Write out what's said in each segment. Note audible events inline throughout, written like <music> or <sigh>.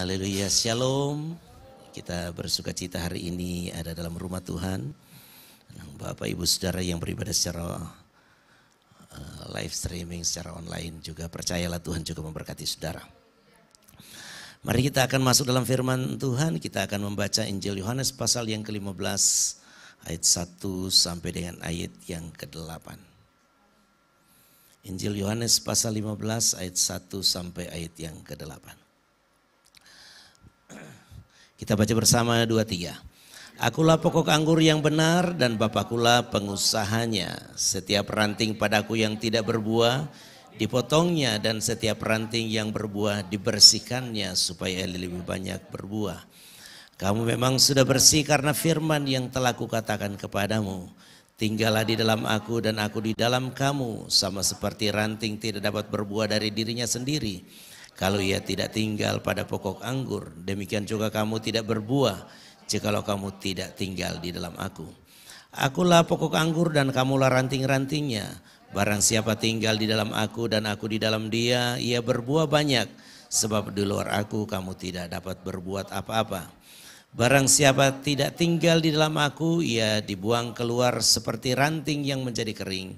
Haleluya, shalom. Kita bersuka cita hari ini ada dalam rumah Tuhan. Bapak, Ibu, Saudara yang beribadah secara eh, live streaming, secara online juga percayalah Tuhan juga memberkati Saudara. Mari kita akan masuk dalam firman Tuhan, kita akan membaca Injil Yohanes pasal yang ke-15 ayat 1 sampai dengan ayat yang ke-8. Injil Yohanes pasal 15 ayat 1 sampai ayat yang ke-8. Kita baca bersama dua tiga. Akulah pokok anggur yang benar dan Bapakulah pengusahanya. Setiap ranting padaku yang tidak berbuah dipotongnya dan setiap ranting yang berbuah dibersihkannya supaya lebih banyak berbuah. Kamu memang sudah bersih karena firman yang telah kukatakan kepadamu. Tinggallah di dalam aku dan aku di dalam kamu sama seperti ranting tidak dapat berbuah dari dirinya sendiri kalau ia tidak tinggal pada pokok anggur, demikian juga kamu tidak berbuah jikalau kamu tidak tinggal di dalam aku. Akulah pokok anggur dan kamulah ranting-rantingnya. Barang siapa tinggal di dalam aku dan aku di dalam dia, ia berbuah banyak. Sebab di luar aku kamu tidak dapat berbuat apa-apa. Barang siapa tidak tinggal di dalam aku, ia dibuang keluar seperti ranting yang menjadi kering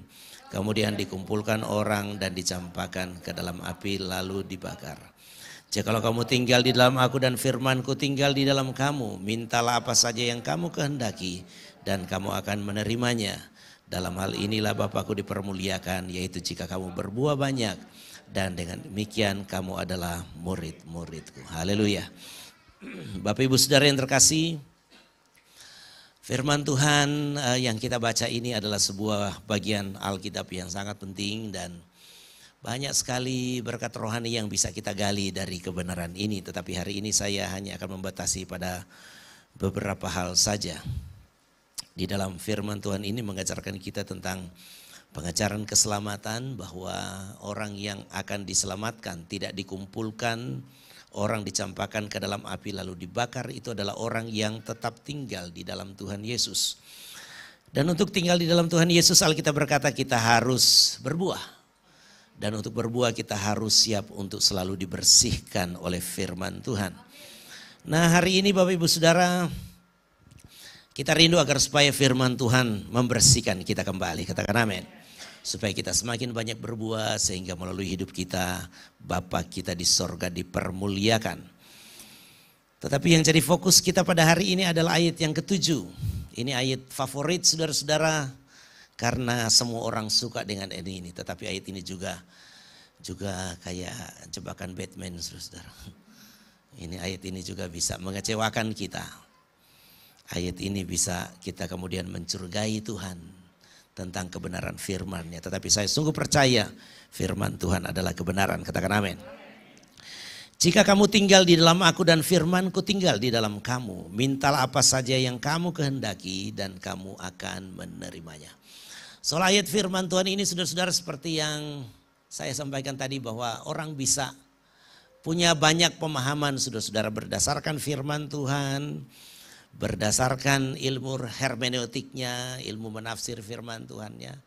Kemudian dikumpulkan orang dan dicampakkan ke dalam api lalu dibakar. Jikalau kamu tinggal di dalam aku dan firmanku tinggal di dalam kamu, mintalah apa saja yang kamu kehendaki dan kamu akan menerimanya. Dalam hal inilah Bapakku dipermuliakan, yaitu jika kamu berbuah banyak dan dengan demikian kamu adalah murid-muridku. Haleluya. <clears throat> Bapak Ibu Saudara yang terkasih, Firman Tuhan eh, yang kita baca ini adalah sebuah bagian Alkitab yang sangat penting dan banyak sekali berkat rohani yang bisa kita gali dari kebenaran ini. Tetapi hari ini saya hanya akan membatasi pada beberapa hal saja. Di dalam firman Tuhan ini mengajarkan kita tentang pengajaran keselamatan bahwa orang yang akan diselamatkan tidak dikumpulkan Orang dicampakkan ke dalam api lalu dibakar itu adalah orang yang tetap tinggal di dalam Tuhan Yesus. Dan untuk tinggal di dalam Tuhan Yesus Alkitab berkata kita harus berbuah. Dan untuk berbuah kita harus siap untuk selalu dibersihkan oleh firman Tuhan. Nah hari ini Bapak Ibu Saudara kita rindu agar supaya firman Tuhan membersihkan kita kembali. Katakan amin supaya kita semakin banyak berbuah sehingga melalui hidup kita Bapa kita di sorga dipermuliakan. Tetapi yang jadi fokus kita pada hari ini adalah ayat yang ketujuh. Ini ayat favorit saudara-saudara karena semua orang suka dengan ini ini. Tetapi ayat ini juga juga kayak jebakan Batman saudara-saudara. Ini ayat ini juga bisa mengecewakan kita. Ayat ini bisa kita kemudian mencurigai Tuhan tentang kebenaran firman-Nya. Tetapi saya sungguh percaya firman Tuhan adalah kebenaran. Katakan amin. Jika kamu tinggal di dalam aku dan firmanku tinggal di dalam kamu, mintalah apa saja yang kamu kehendaki dan kamu akan menerimanya. Soal ayat firman Tuhan ini saudara-saudara seperti yang saya sampaikan tadi bahwa orang bisa punya banyak pemahaman saudara-saudara berdasarkan firman Tuhan, berdasarkan ilmu hermeneutiknya, ilmu menafsir firman Tuhannya,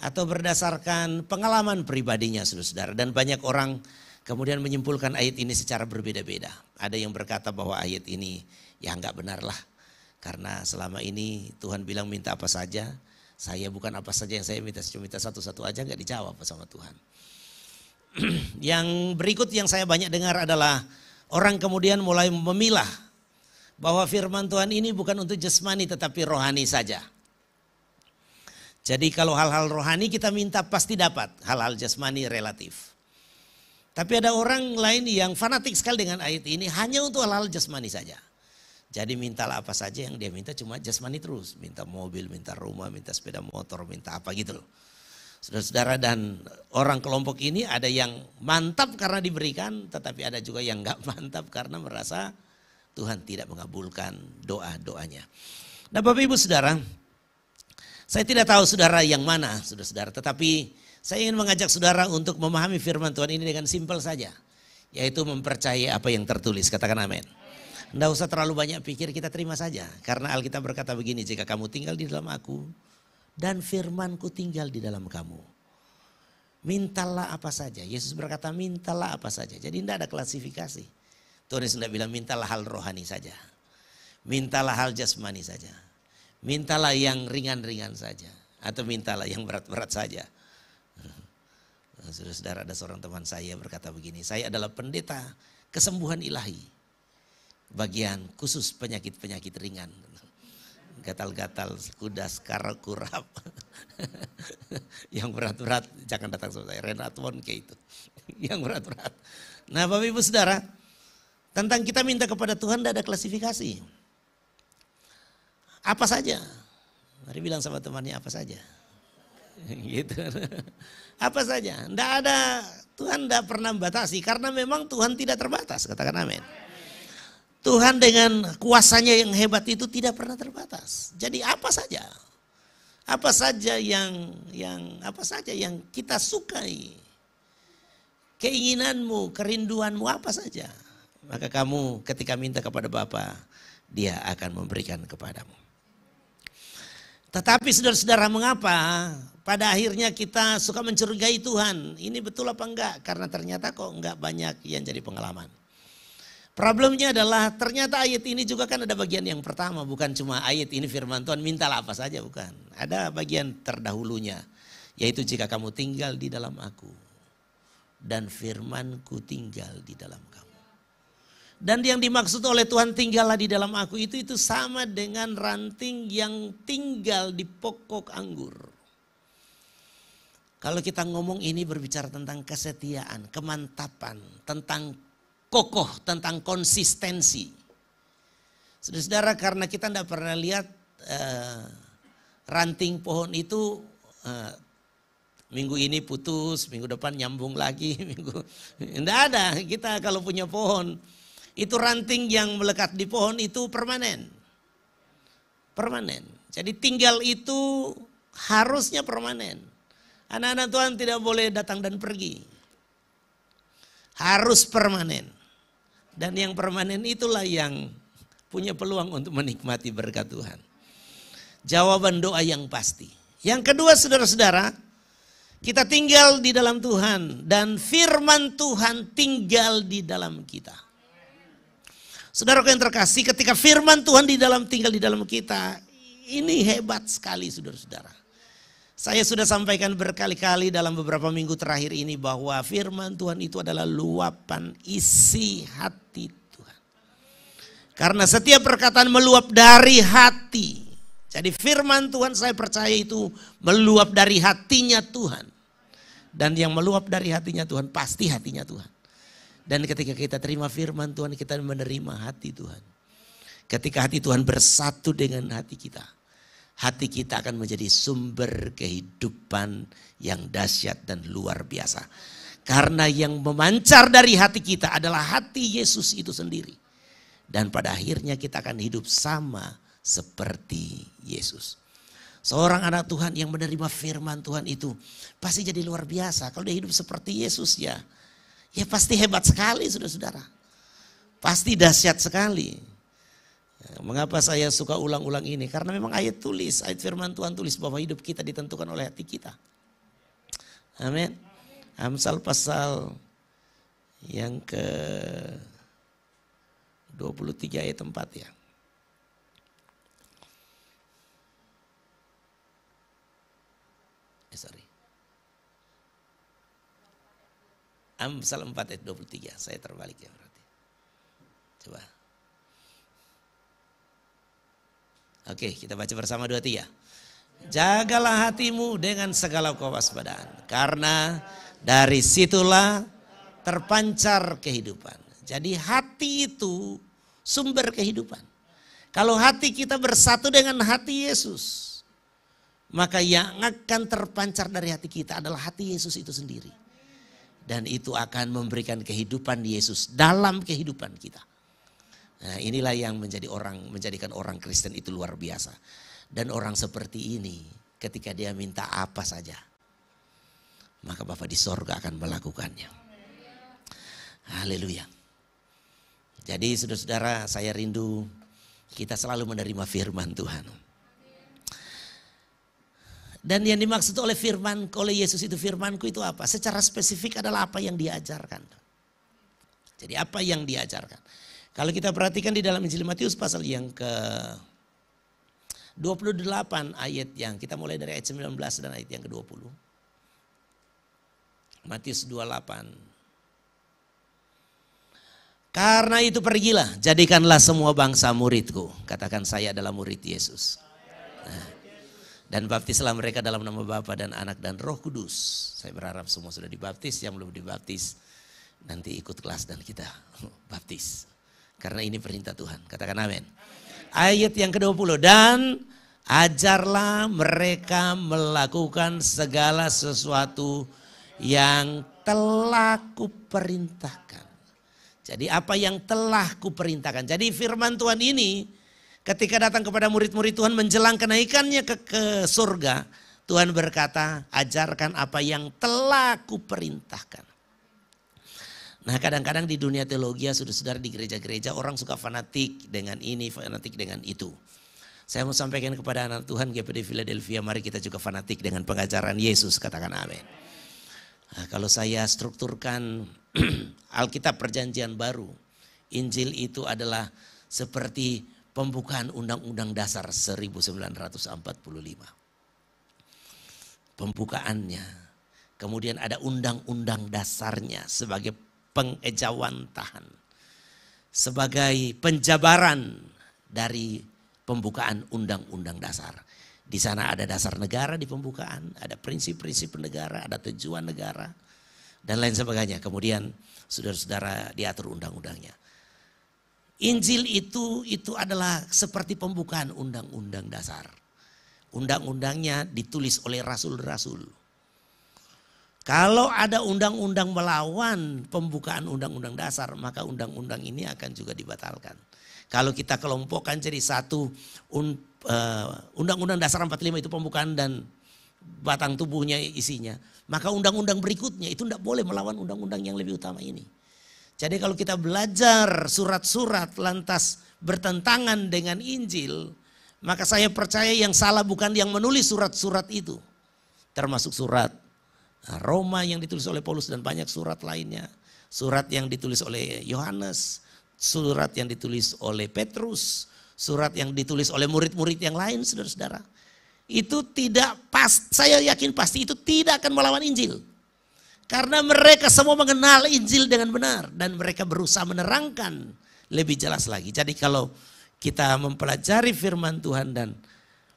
atau berdasarkan pengalaman pribadinya saudara-saudara. Dan banyak orang kemudian menyimpulkan ayat ini secara berbeda-beda. Ada yang berkata bahwa ayat ini ya nggak benar lah. Karena selama ini Tuhan bilang minta apa saja, saya bukan apa saja yang saya minta, cuma minta satu-satu aja nggak dijawab sama Tuhan. <clears throat> yang berikut yang saya banyak dengar adalah orang kemudian mulai memilah bahwa firman Tuhan ini bukan untuk jasmani tetapi rohani saja. Jadi kalau hal-hal rohani kita minta pasti dapat, hal-hal jasmani relatif. Tapi ada orang lain yang fanatik sekali dengan ayat ini hanya untuk hal-hal jasmani saja. Jadi mintalah apa saja yang dia minta cuma jasmani terus. Minta mobil, minta rumah, minta sepeda motor, minta apa gitu loh. Saudara-saudara dan orang kelompok ini ada yang mantap karena diberikan tetapi ada juga yang gak <laughs> mantap karena merasa Tuhan tidak mengabulkan doa-doanya. Nah Bapak Ibu Saudara, saya tidak tahu saudara yang mana saudara-saudara, tetapi saya ingin mengajak saudara untuk memahami firman Tuhan ini dengan simpel saja. Yaitu mempercayai apa yang tertulis, katakan amin. Tidak usah terlalu banyak pikir, kita terima saja. Karena Alkitab berkata begini, jika kamu tinggal di dalam aku, dan firmanku tinggal di dalam kamu. Mintalah apa saja. Yesus berkata mintalah apa saja. Jadi tidak ada klasifikasi. Tuhan sudah bilang mintalah hal rohani saja. Mintalah hal jasmani saja. Mintalah yang ringan-ringan saja. Atau mintalah yang berat-berat saja. <laughs> Nah, saudara-saudara ada seorang teman saya berkata begini, saya adalah pendeta kesembuhan ilahi. Bagian khusus penyakit-penyakit ringan. <laughs> Gatal-gatal, kudas, karak, kurap. <laughs> yang berat-berat jangan datang sama saya. Renat Wonke itu. yang berat-berat. Nah Bapak Ibu Saudara, tentang kita minta kepada Tuhan tidak ada klasifikasi. Apa saja. Mari bilang sama temannya apa saja. <laughs> Gitu. Apa saja. Tidak ada Tuhan tidak pernah membatasi karena memang Tuhan tidak terbatas. Katakan amin. Tuhan dengan kuasanya yang hebat itu tidak pernah terbatas. Jadi apa saja? Apa saja yang yang apa saja yang kita sukai? Keinginanmu, kerinduanmu apa saja? maka kamu ketika minta kepada Bapa, dia akan memberikan kepadamu. Tetapi saudara-saudara mengapa pada akhirnya kita suka mencurigai Tuhan? Ini betul apa enggak? Karena ternyata kok enggak banyak yang jadi pengalaman. Problemnya adalah ternyata ayat ini juga kan ada bagian yang pertama. Bukan cuma ayat ini firman Tuhan mintalah apa saja bukan. Ada bagian terdahulunya. Yaitu jika kamu tinggal di dalam aku. Dan firmanku tinggal di dalam kamu. Dan yang dimaksud oleh Tuhan tinggallah di dalam aku itu itu sama dengan ranting yang tinggal di pokok anggur. Kalau kita ngomong ini berbicara tentang kesetiaan, kemantapan, tentang kokoh, tentang konsistensi. Saudara-saudara karena kita tidak pernah lihat uh, ranting pohon itu uh, minggu ini putus, minggu depan nyambung lagi, <laughs> minggu tidak ada kita kalau punya pohon itu ranting yang melekat di pohon itu permanen. Permanen. Jadi tinggal itu harusnya permanen. Anak-anak Tuhan tidak boleh datang dan pergi. Harus permanen. Dan yang permanen itulah yang punya peluang untuk menikmati berkat Tuhan. Jawaban doa yang pasti. Yang kedua saudara-saudara, kita tinggal di dalam Tuhan dan firman Tuhan tinggal di dalam kita. Saudara yang terkasih, ketika firman Tuhan di dalam tinggal di dalam kita, ini hebat sekali saudara-saudara. Saya sudah sampaikan berkali-kali dalam beberapa minggu terakhir ini bahwa firman Tuhan itu adalah luapan isi hati Tuhan. Karena setiap perkataan meluap dari hati. Jadi firman Tuhan saya percaya itu meluap dari hatinya Tuhan. Dan yang meluap dari hatinya Tuhan pasti hatinya Tuhan. Dan ketika kita terima firman Tuhan, kita menerima hati Tuhan. Ketika hati Tuhan bersatu dengan hati kita, hati kita akan menjadi sumber kehidupan yang dahsyat dan luar biasa. Karena yang memancar dari hati kita adalah hati Yesus itu sendiri. Dan pada akhirnya kita akan hidup sama seperti Yesus. Seorang anak Tuhan yang menerima firman Tuhan itu pasti jadi luar biasa kalau dia hidup seperti Yesus ya. Ya pasti hebat sekali saudara-saudara. Pasti dahsyat sekali. Ya, mengapa saya suka ulang-ulang ini? Karena memang ayat tulis, ayat firman Tuhan tulis bahwa hidup kita ditentukan oleh hati kita. Amin. Amsal pasal yang ke 23 ayat 4 ya. Amsal 4 ayat 23. Saya terbalik ya berarti. Coba. Oke, kita baca bersama dua tiga. Jagalah hatimu dengan segala kewaspadaan. Karena dari situlah terpancar kehidupan. Jadi hati itu sumber kehidupan. Kalau hati kita bersatu dengan hati Yesus, maka yang akan terpancar dari hati kita adalah hati Yesus itu sendiri dan itu akan memberikan kehidupan Yesus dalam kehidupan kita. Nah, inilah yang menjadi orang menjadikan orang Kristen itu luar biasa. Dan orang seperti ini ketika dia minta apa saja maka Bapak di sorga akan melakukannya. Haleluya. Jadi saudara-saudara saya rindu kita selalu menerima firman Tuhan. Dan yang dimaksud oleh firman oleh Yesus itu firmanku itu apa? Secara spesifik adalah apa yang diajarkan. Jadi apa yang diajarkan? Kalau kita perhatikan di dalam Injil Matius pasal yang ke 28 ayat yang kita mulai dari ayat 19 dan ayat yang ke-20. Matius 28. Karena itu pergilah, jadikanlah semua bangsa muridku. Katakan saya adalah murid Yesus. Nah, dan baptislah mereka dalam nama Bapa dan Anak dan Roh Kudus. Saya berharap semua sudah dibaptis, yang belum dibaptis nanti ikut kelas dan kita <laughs> baptis. Karena ini perintah Tuhan. Katakan amin. Ayat yang ke-20 dan ajarlah mereka melakukan segala sesuatu yang telah kuperintahkan. Jadi apa yang telah kuperintahkan. Jadi firman Tuhan ini Ketika datang kepada murid-murid Tuhan menjelang kenaikannya ke, ke surga, Tuhan berkata, ajarkan apa yang telah kuperintahkan. Nah kadang-kadang di dunia teologi saudara-saudara di gereja-gereja orang suka fanatik dengan ini, fanatik dengan itu. Saya mau sampaikan kepada anak Tuhan GPD Philadelphia, mari kita juga fanatik dengan pengajaran Yesus, katakan amin. Nah, kalau saya strukturkan <clears throat> Alkitab Perjanjian Baru, Injil itu adalah seperti pembukaan Undang-Undang Dasar 1945. Pembukaannya. Kemudian ada Undang-Undang Dasarnya sebagai pengejawantahan. Sebagai penjabaran dari pembukaan Undang-Undang Dasar. Di sana ada dasar negara di pembukaan, ada prinsip-prinsip negara, ada tujuan negara, dan lain sebagainya. Kemudian saudara-saudara diatur undang-undangnya. Injil itu itu adalah seperti pembukaan undang-undang dasar. Undang-undangnya ditulis oleh rasul-rasul. Kalau ada undang-undang melawan pembukaan undang-undang dasar, maka undang-undang ini akan juga dibatalkan. Kalau kita kelompokkan jadi satu eh, undang-undang dasar 45 itu pembukaan dan batang tubuhnya isinya, maka undang-undang berikutnya itu tidak boleh melawan undang-undang yang lebih utama ini. Jadi kalau kita belajar surat-surat lantas bertentangan dengan Injil, maka saya percaya yang salah bukan yang menulis surat-surat itu. Termasuk surat ah, Roma yang ditulis oleh Paulus dan banyak surat lainnya. Surat yang ditulis oleh Yohanes, surat yang ditulis oleh Petrus, surat yang ditulis oleh murid-murid yang lain saudara-saudara. Itu tidak pas, saya yakin pasti itu tidak akan melawan Injil. Karena mereka semua mengenal Injil dengan benar dan mereka berusaha menerangkan lebih jelas lagi. Jadi kalau kita mempelajari firman Tuhan dan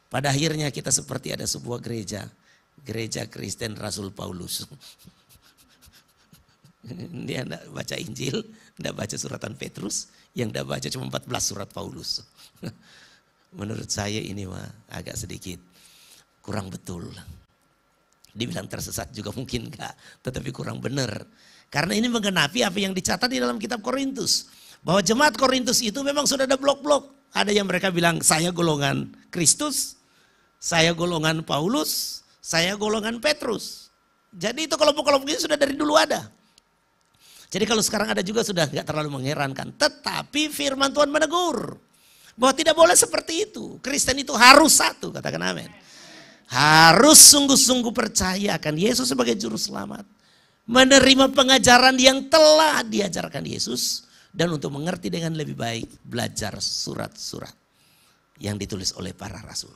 pada akhirnya kita seperti ada sebuah gereja, gereja Kristen Rasul Paulus. <laughs> Dia tidak baca Injil, tidak baca suratan Petrus, yang tidak baca cuma 14 surat Paulus. <laughs> Menurut saya ini mah agak sedikit kurang betul. Dibilang tersesat juga mungkin enggak, tetapi kurang benar. Karena ini menggenapi apa yang dicatat di dalam kitab Korintus. Bahwa jemaat Korintus itu memang sudah ada blok-blok. Ada yang mereka bilang saya golongan Kristus, saya golongan Paulus, saya golongan Petrus. Jadi itu kelompok-kelompok ini sudah dari dulu ada. Jadi kalau sekarang ada juga sudah nggak terlalu mengherankan. Tetapi firman Tuhan menegur bahwa tidak boleh seperti itu. Kristen itu harus satu, katakan amin harus sungguh-sungguh percaya akan Yesus sebagai juru selamat. Menerima pengajaran yang telah diajarkan Yesus dan untuk mengerti dengan lebih baik belajar surat-surat yang ditulis oleh para rasul.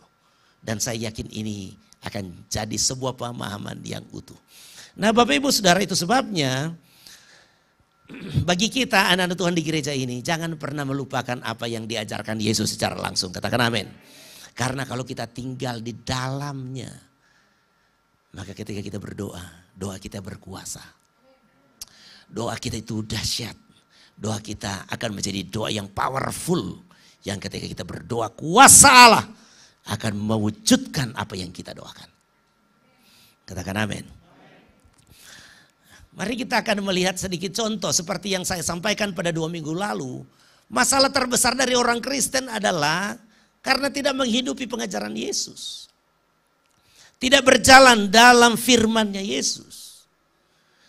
Dan saya yakin ini akan jadi sebuah pemahaman yang utuh. Nah, Bapak Ibu Saudara itu sebabnya <clears throat> bagi kita anak-anak Tuhan di gereja ini jangan pernah melupakan apa yang diajarkan Yesus secara langsung. Katakan amin. Karena kalau kita tinggal di dalamnya, maka ketika kita berdoa, doa kita berkuasa. Doa kita itu dahsyat. Doa kita akan menjadi doa yang powerful. Yang ketika kita berdoa kuasa Allah akan mewujudkan apa yang kita doakan. Katakan amin. Mari kita akan melihat sedikit contoh seperti yang saya sampaikan pada dua minggu lalu. Masalah terbesar dari orang Kristen adalah karena tidak menghidupi pengajaran Yesus. Tidak berjalan dalam firmannya Yesus.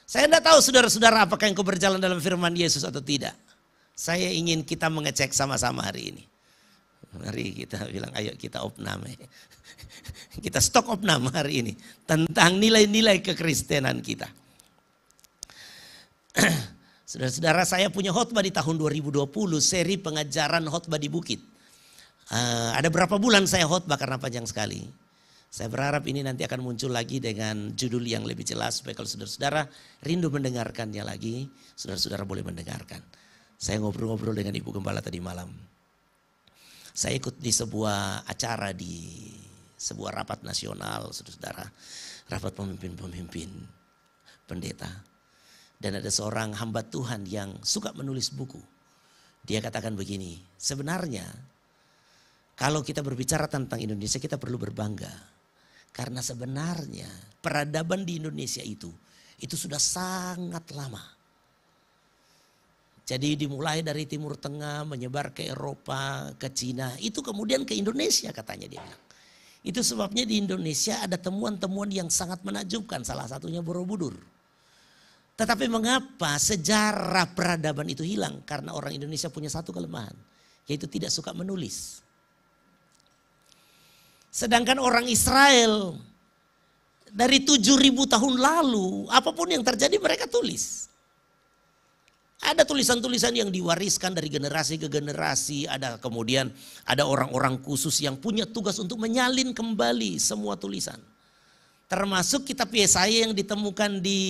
Saya tidak tahu saudara-saudara apakah engkau berjalan dalam firman Yesus atau tidak. Saya ingin kita mengecek sama-sama hari ini. Mari kita bilang ayo kita opname. <laughs> kita stok opname hari ini. Tentang nilai-nilai kekristenan kita. <clears throat> Saudara-saudara saya punya khotbah di tahun 2020 seri pengajaran khotbah di bukit. Eh, ada berapa bulan saya khotbah karena panjang sekali. Saya berharap ini nanti akan muncul lagi dengan judul yang lebih jelas supaya kalau saudara-saudara rindu mendengarkannya lagi, saudara-saudara boleh mendengarkan. Saya ngobrol-ngobrol dengan Ibu Gembala tadi malam. Saya ikut di sebuah acara di sebuah rapat nasional, saudara-saudara. Rapat pemimpin-pemimpin pendeta. Dan ada seorang hamba Tuhan yang suka menulis buku. Dia katakan begini, sebenarnya kalau kita berbicara tentang Indonesia kita perlu berbangga. Karena sebenarnya peradaban di Indonesia itu itu sudah sangat lama. Jadi dimulai dari Timur Tengah menyebar ke Eropa, ke Cina, itu kemudian ke Indonesia katanya dia bilang. Itu sebabnya di Indonesia ada temuan-temuan yang sangat menakjubkan, salah satunya Borobudur. Tetapi mengapa sejarah peradaban itu hilang? Karena orang Indonesia punya satu kelemahan, yaitu tidak suka menulis. Sedangkan orang Israel dari 7000 tahun lalu, apapun yang terjadi mereka tulis. Ada tulisan-tulisan yang diwariskan dari generasi ke generasi, ada kemudian ada orang-orang khusus yang punya tugas untuk menyalin kembali semua tulisan. Termasuk kitab Yesaya yang ditemukan di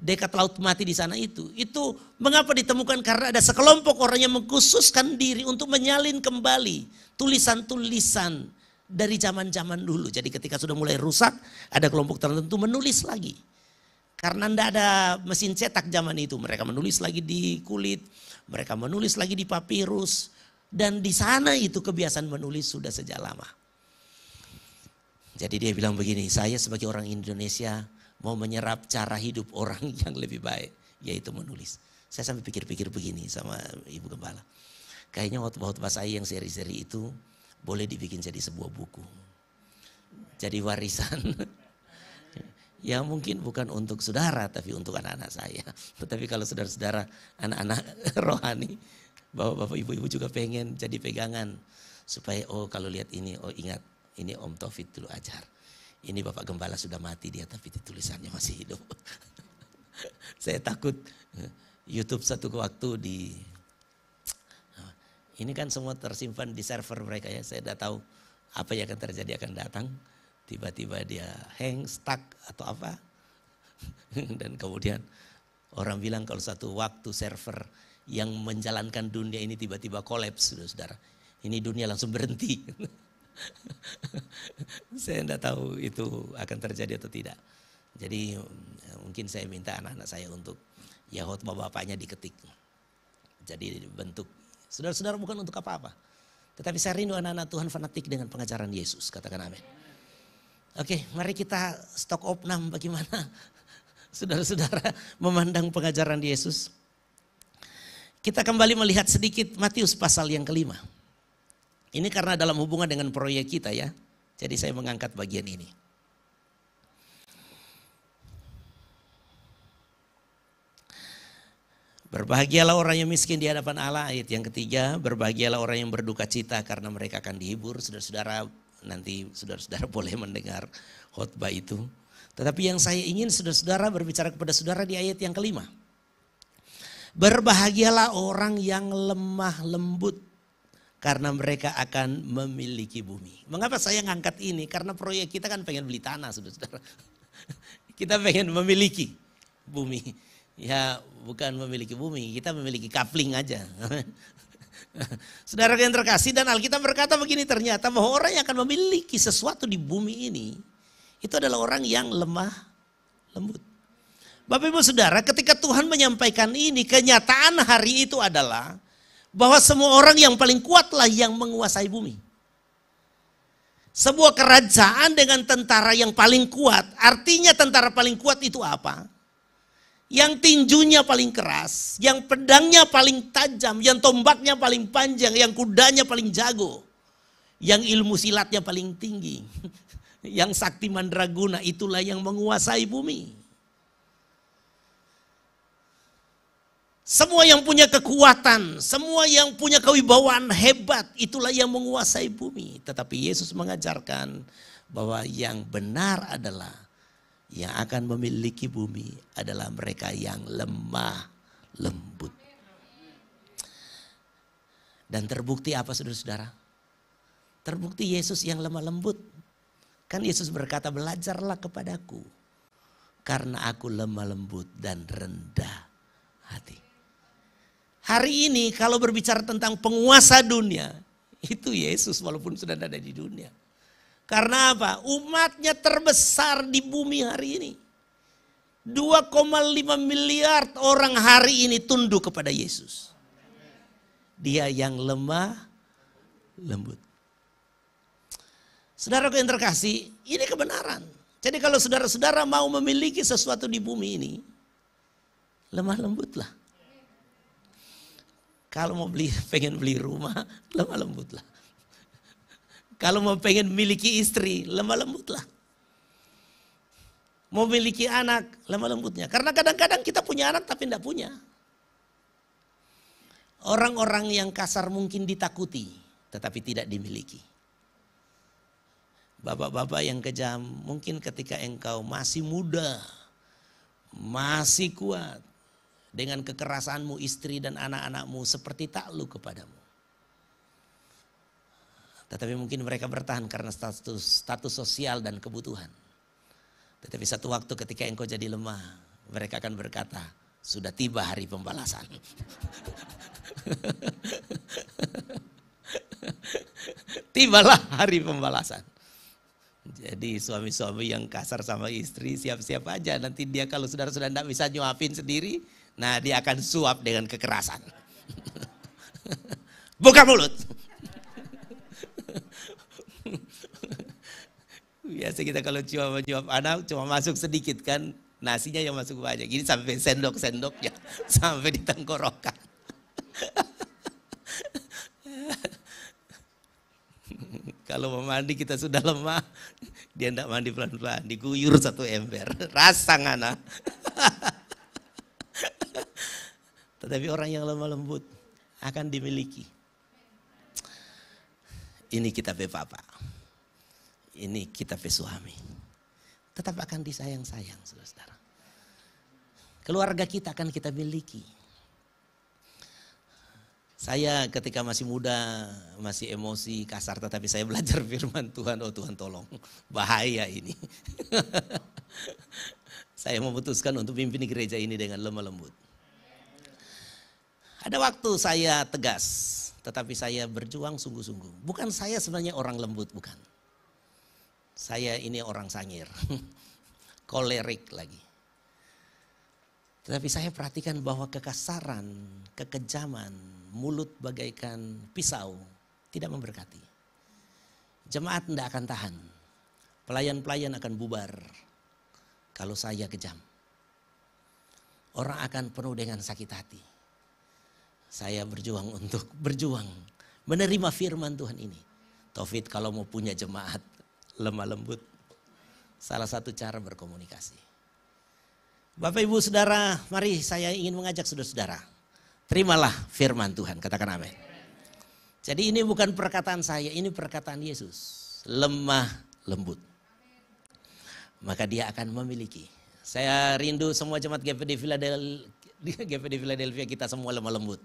dekat laut mati di sana itu. Itu mengapa ditemukan karena ada sekelompok orang yang mengkhususkan diri untuk menyalin kembali tulisan-tulisan dari zaman-zaman dulu. Jadi ketika sudah mulai rusak, ada kelompok tertentu menulis lagi. Karena tidak ada mesin cetak zaman itu. Mereka menulis lagi di kulit, mereka menulis lagi di papirus. Dan di sana itu kebiasaan menulis sudah sejak lama. Jadi dia bilang begini, saya sebagai orang Indonesia mau menyerap cara hidup orang <laughs> yang lebih baik, yaitu menulis. Saya sampai pikir-pikir begini sama Ibu Gembala. Kayaknya waktu-waktu saya yang seri-seri itu, boleh dibikin jadi sebuah buku. Jadi warisan. <laughs> ya mungkin bukan untuk saudara tapi untuk anak-anak saya. <laughs> Tetapi kalau saudara-saudara anak-anak <laughs> rohani, bapak-bapak ibu-ibu juga pengen jadi pegangan supaya oh kalau lihat ini oh ingat ini Om Taufik dulu ajar. Ini Bapak Gembala sudah mati dia tapi tulisannya masih hidup. saya takut eh, YouTube satu waktu di ini kan semua tersimpan di server mereka ya. Saya tidak tahu apa yang akan terjadi akan datang. Tiba-tiba dia hang, stuck atau apa. <laughs> Dan kemudian orang bilang kalau satu waktu server yang menjalankan dunia ini tiba-tiba kolaps, saudara. Ini dunia langsung berhenti. <laughs> saya tidak tahu itu akan terjadi atau tidak. Jadi mm, mungkin saya minta anak-anak saya untuk ya khotbah bapaknya diketik. Jadi bentuk Saudara-saudara bukan untuk apa-apa. Tetapi saya rindu anak-anak Tuhan fanatik dengan pengajaran Yesus. Katakan amin. Oke, mari kita stok opnam bagaimana <laughs> saudara-saudara memandang pengajaran Yesus. Kita kembali melihat sedikit Matius pasal yang kelima. Ini karena dalam hubungan dengan proyek kita ya. Jadi saya mengangkat bagian ini. Berbahagialah orang yang miskin di hadapan Allah. Ayat yang ketiga, berbahagialah orang yang berduka cita karena mereka akan dihibur. Saudara-saudara, nanti saudara-saudara <laughs> boleh mendengar khotbah itu. Tetapi yang saya ingin saudara-saudara berbicara kepada saudara di ayat yang kelima. Berbahagialah orang yang lemah lembut karena mereka akan memiliki bumi. Mengapa saya ngangkat ini? Karena proyek kita kan pengen beli tanah, saudara-saudara. <laughs> Kita pengen memiliki bumi. Ya bukan memiliki bumi, kita memiliki kapling aja. <laughs> Saudara yang terkasih dan Alkitab berkata begini ternyata bahwa orang yang akan memiliki sesuatu di bumi ini itu adalah orang yang lemah lembut. Bapak Ibu Saudara, ketika Tuhan menyampaikan ini, kenyataan hari itu adalah bahwa semua orang yang paling kuatlah yang menguasai bumi. Sebuah kerajaan dengan tentara yang paling kuat, artinya tentara paling kuat itu apa? yang tinjunya paling keras, yang pedangnya paling tajam, yang tombaknya paling panjang, yang kudanya paling jago, yang ilmu silatnya paling tinggi, <laughs> yang sakti mandraguna itulah yang menguasai bumi. Semua yang punya kekuatan, semua yang punya kewibawaan hebat, itulah yang menguasai bumi. Tetapi Yesus mengajarkan bahwa yang benar adalah yang akan memiliki bumi adalah mereka yang lemah lembut. Dan terbukti apa saudara-saudara? Terbukti Yesus yang lemah lembut. Kan Yesus berkata belajarlah kepadaku. Karena aku lemah lembut dan rendah hati. Hari ini kalau berbicara tentang penguasa dunia. Itu Yesus walaupun sudah ada di dunia. Karena apa? Umatnya terbesar di bumi hari ini. 2,5 miliar orang hari ini tunduk kepada Yesus. Dia yang lemah, lembut. Saudara yang terkasih, ini kebenaran. Jadi kalau saudara-saudara mau memiliki sesuatu di bumi ini, lemah lembutlah. Kalau mau beli, <laughs> pengen beli rumah, lemah lembutlah. Kalau mau pengen miliki istri, lemah lembutlah. Mau miliki anak, lemah lembutnya. Karena kadang-kadang kita punya anak tapi tidak punya. Orang-orang yang kasar mungkin ditakuti, tetapi tidak dimiliki. Bapak-bapak yang kejam, mungkin ketika engkau masih muda, masih kuat, dengan kekerasanmu istri dan anak-anakmu seperti takluk kepadamu. Tetapi mungkin mereka bertahan karena status status sosial dan kebutuhan. Tetapi satu waktu ketika engkau jadi lemah, mereka akan berkata, sudah tiba hari pembalasan. <laughs> Tibalah hari pembalasan. Jadi suami-suami yang kasar sama istri siap-siap aja nanti dia kalau saudara sudah tidak bisa nyuapin sendiri, nah dia akan suap dengan kekerasan. <laughs> Buka mulut. Biasa kita kalau cuma menjawab anak cuma masuk sedikit kan, nasinya yang masuk banyak. Ini sampai sendok-sendoknya, <laughs> sampai di tenggorokan. <laughs> kalau mau mandi kita sudah lemah, dia tidak mandi pelan-pelan, diguyur satu ember, rasa ngana. <laughs> Tetapi orang yang lemah lembut akan dimiliki. Ini kita Bapak ini kita suami. Tetap akan disayang-sayang, saudara Keluarga kita akan kita miliki. Saya ketika masih muda, masih emosi, kasar, tetapi saya belajar firman Tuhan, oh Tuhan tolong, bahaya ini. <laughs> saya memutuskan untuk pimpin gereja ini dengan lemah lembut. Ada waktu saya tegas, tetapi saya berjuang sungguh-sungguh. Bukan saya sebenarnya orang lembut, bukan. Saya ini orang sangir. <laughs> Kolerik lagi. Tetapi saya perhatikan bahwa kekasaran, kekejaman, mulut bagaikan pisau tidak memberkati. Jemaat tidak akan tahan. Pelayan-pelayan akan bubar kalau saya kejam. Orang akan penuh dengan sakit hati. Saya berjuang untuk berjuang menerima firman Tuhan ini. Taufik kalau mau punya jemaat lemah lembut. Salah satu cara berkomunikasi. Bapak Ibu Saudara, mari saya ingin mengajak saudara-saudara. Terimalah firman Tuhan, katakan amin. Jadi ini bukan perkataan saya, ini perkataan Yesus. Lemah lembut. Maka dia akan memiliki. Saya rindu semua jemaat GPD Philadelphia, <laughs> GPD Philadelphia kita semua lemah lembut.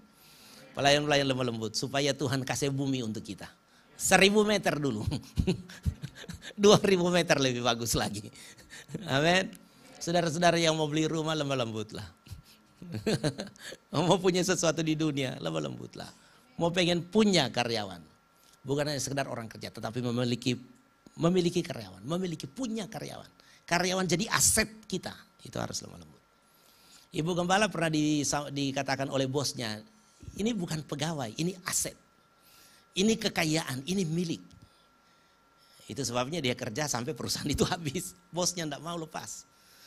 Pelayan-pelayan lemah lembut supaya Tuhan kasih bumi untuk kita. Seribu meter dulu. <laughs> 2000 meter lebih bagus lagi. Amin. Saudara-saudara yang mau beli rumah lemah lembutlah. mau punya sesuatu di dunia lemah lembutlah. Mau pengen punya karyawan. Bukan hanya sekedar orang kerja tetapi memiliki memiliki karyawan, memiliki punya karyawan. Karyawan jadi aset kita. Itu harus lemah lembut. Ibu Gembala pernah di, dikatakan oleh bosnya, ini bukan pegawai, ini aset. Ini kekayaan, ini milik. Itu sebabnya dia kerja sampai perusahaan itu <laughs> habis. Bosnya tidak mau lepas.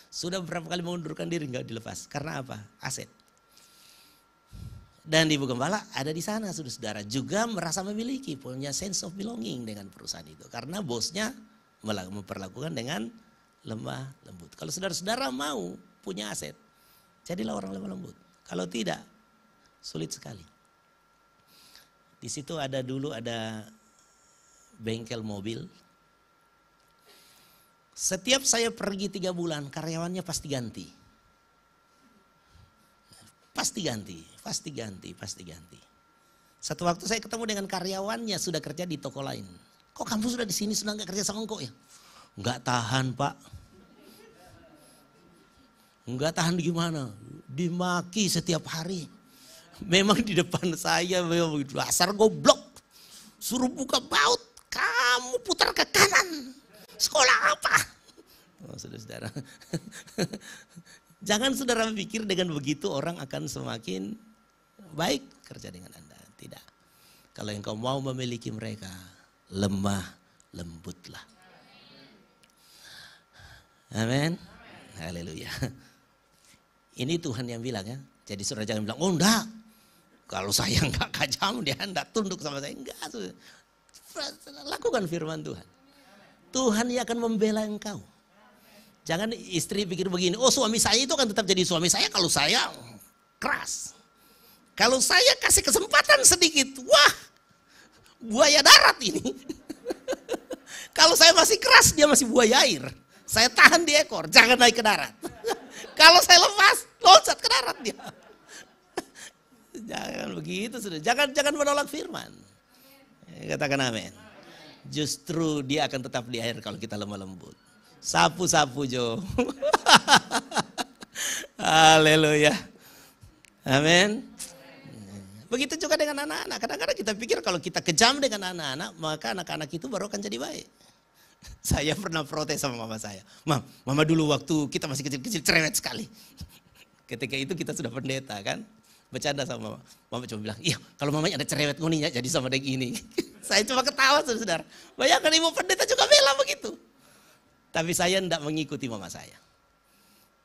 Sudah berapa kali mengundurkan diri nggak dilepas. Karena apa? Aset. Dan ibu gembala ada di sana sudah saudara juga merasa memiliki punya sense of belonging dengan perusahaan itu karena bosnya memperlakukan dengan lemah lembut. Kalau saudara-saudara mau punya aset, jadilah orang lemah lembut. Kalau tidak, sulit sekali. Di situ ada dulu ada bengkel mobil setiap saya pergi tiga bulan, karyawannya pasti ganti. Pasti ganti, pasti ganti, pasti ganti. Satu waktu saya ketemu dengan karyawannya sudah kerja di toko lain. Kok kamu sudah di sini sudah nggak kerja sama engkau ya? Nggak tahan pak. Nggak tahan gimana? Dimaki setiap hari. Memang di depan saya memang dasar goblok. Suruh buka baut, kamu putar ke kanan sekolah apa? Oh, saudara-saudara. Jangan saudara pikir dengan begitu orang akan semakin baik kerja dengan Anda. Tidak. Kalau engkau mau memiliki mereka, lemah lembutlah. Amin. Haleluya. Ini Tuhan yang bilang ya. Jadi saudara jangan bilang, oh enggak. Kalau saya <laughs> enggak kajam dia enggak tunduk sama saya. Enggak. Lakukan firman Tuhan. Tuhan yang akan membela engkau. Jangan istri pikir begini, oh suami saya itu akan tetap jadi suami saya kalau saya keras. Kalau saya kasih kesempatan sedikit, wah buaya darat ini. <laughs> kalau saya masih keras, dia masih buaya air. Saya tahan di ekor, jangan naik ke darat. <laughs> kalau saya lepas, loncat ke darat dia. <laughs> jangan begitu sudah. Jangan jangan menolak firman. Katakan amin justru dia akan tetap di air kalau kita lemah lembut. Sapu-sapu Jo. <laughs> Haleluya. Amin. Begitu juga dengan anak-anak. Kadang-kadang kita pikir kalau kita kejam dengan anak-anak, maka anak-anak itu baru akan jadi baik. <laughs> Saya pernah protes sama mama saya. Mam, mama dulu waktu kita masih kecil-kecil cerewet sekali. <laughs> Ketika itu kita sudah pendeta kan bercanda sama mama. Mama cuma bilang, iya kalau mamanya ada cerewet nguninya jadi sama kayak ini. <laughs> saya cuma ketawa saudara. Bayangkan ibu pendeta juga bela begitu. Tapi saya tidak mengikuti mama saya.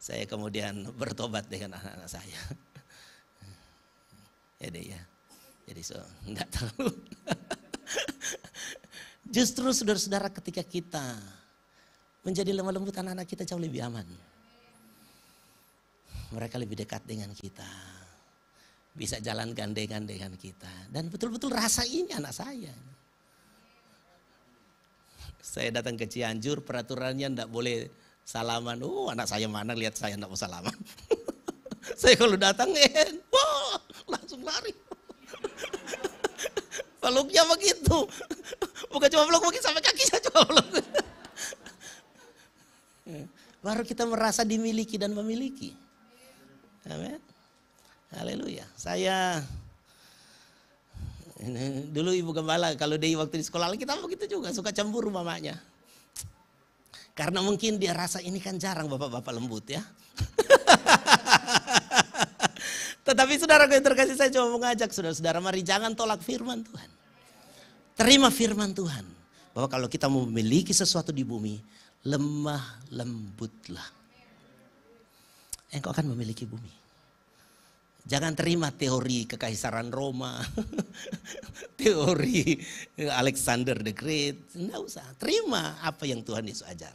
Saya kemudian bertobat dengan anak-anak saya. Jadi <laughs> ya, ya, jadi so, enggak tahu. <laughs> Justru saudara-saudara ketika kita menjadi lemah lembut anak-anak kita jauh lebih aman. Mereka lebih dekat dengan kita bisa jalan gandengan dengan kita. Dan betul-betul rasa ini anak saya. Saya datang ke Cianjur, peraturannya ndak boleh salaman. Oh anak saya mana lihat saya ndak mau salaman. <laughs> saya kalau datang, eh, wow, langsung lari. <laughs> peluknya begitu. Bukan cuma peluk, mungkin sampai kaki saja peluk. <laughs> Baru kita merasa dimiliki dan memiliki. Amin. Haleluya. Saya dulu ibu gembala kalau dia waktu di sekolah kita begitu juga suka cemburu mamanya. Karena mungkin dia rasa ini kan jarang bapak-bapak lembut ya. <laughs> Tetapi saudara yang terkasih saya cuma mengajak saudara-saudara mari jangan tolak firman Tuhan. Terima firman Tuhan. Bahwa kalau kita mau memiliki sesuatu di bumi, lemah lembutlah. Engkau akan memiliki bumi. Jangan terima teori kekaisaran Roma, <laughs> teori eh, Alexander the Great. Tidak usah, terima apa yang Tuhan Yesus ajar.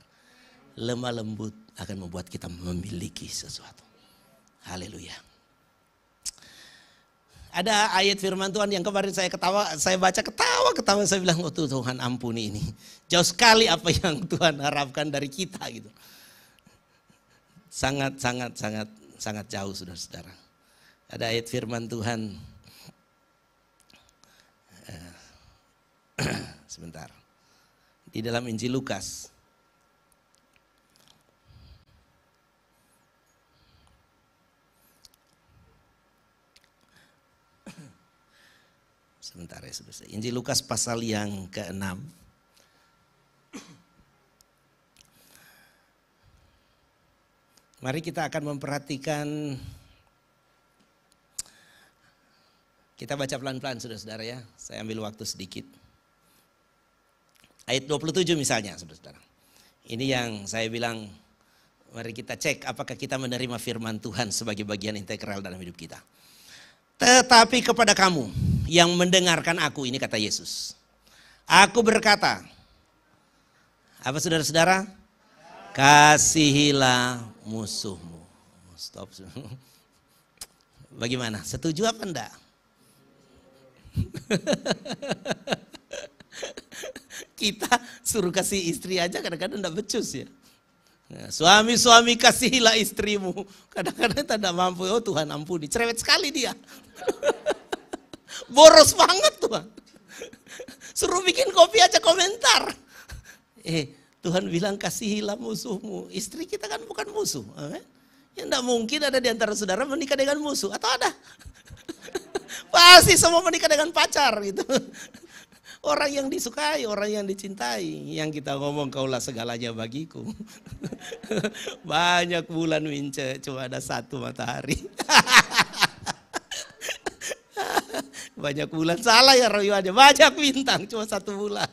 Lemah lembut akan membuat kita memiliki sesuatu. Haleluya. Ada ayat firman Tuhan yang kemarin saya ketawa, saya baca ketawa, ketawa saya bilang, oh Tuhan ampuni ini. Jauh sekali apa yang <laughs> Tuhan harapkan dari kita gitu. Sangat, sangat, sangat, sangat jauh saudara-saudara. Ada ayat firman Tuhan. Eh, <clears throat> sebentar. Di dalam Injil Lukas. <clears throat> Sebentar ya, sebentar. Injil Lukas pasal yang ke-6. Mari kita akan memperhatikan Kita baca pelan-pelan saudara-saudara ya. Saya ambil waktu sedikit. Ayat 27 misalnya saudara-saudara. Ini yang saya bilang mari kita cek apakah kita menerima firman Tuhan sebagai bagian integral dalam hidup kita. Tetapi kepada kamu yang mendengarkan aku ini kata Yesus. Aku berkata, apa saudara-saudara? Kasihilah musuhmu. Stop. <laughs> Bagaimana? Setuju apa enggak? <laughs> Kita suruh kasih istri aja kadang-kadang tidak becus ya. ya suami-suami nah, kasihilah istrimu. Kadang-kadang tidak mampu. Oh Tuhan ampuni. Cerewet sekali dia. <laughs> Boros banget Tuhan. Suruh bikin kopi aja komentar. Eh Tuhan bilang kasihilah musuhmu. Istri kita kan bukan musuh. Ya tidak mungkin ada di antara saudara menikah dengan musuh. Atau ada? Pasti semua menikah dengan pacar gitu. <laughs> Orang yang disukai, orang yang dicintai. Yang kita ngomong kaulah segalanya bagiku. <laughs> Banyak bulan wince, cuma ada satu matahari. <laughs> Banyak bulan, salah ya aja. Banyak bintang, cuma satu bulan.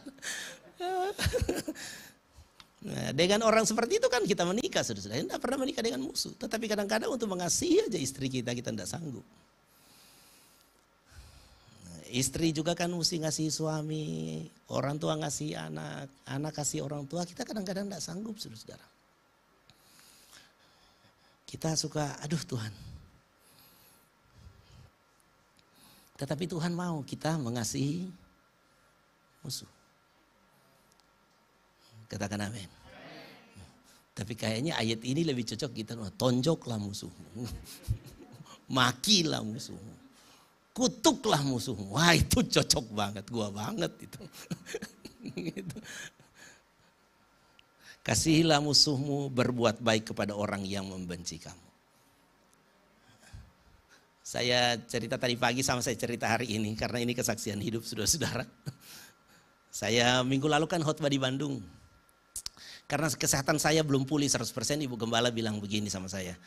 Nah, dengan orang seperti itu kan kita menikah, sudah sudah. Tidak pernah menikah dengan musuh. Tetapi kadang-kadang untuk mengasihi aja istri kita, kita tidak sanggup istri juga kan mesti ngasih suami, orang tua ngasih anak, anak kasih orang tua, kita kadang-kadang tidak -kadang sanggup sudah sekarang. Kita suka, aduh Tuhan. Tetapi Tuhan mau kita mengasihi musuh. Katakan amin. Tapi kayaknya ayat ini lebih cocok kita tonjoklah musuhmu. <laughs> Makilah musuhmu kutuklah musuhmu. Wah itu cocok banget, gua banget itu. <laughs> Gitu. Kasihilah musuhmu, berbuat baik kepada orang yang membenci kamu. Saya cerita tadi pagi sama saya cerita hari ini karena ini kesaksian hidup saudara-saudara. Saya minggu lalu kan khotbah di Bandung. Karena kesehatan saya belum pulih 100%, Ibu Gembala bilang begini sama saya.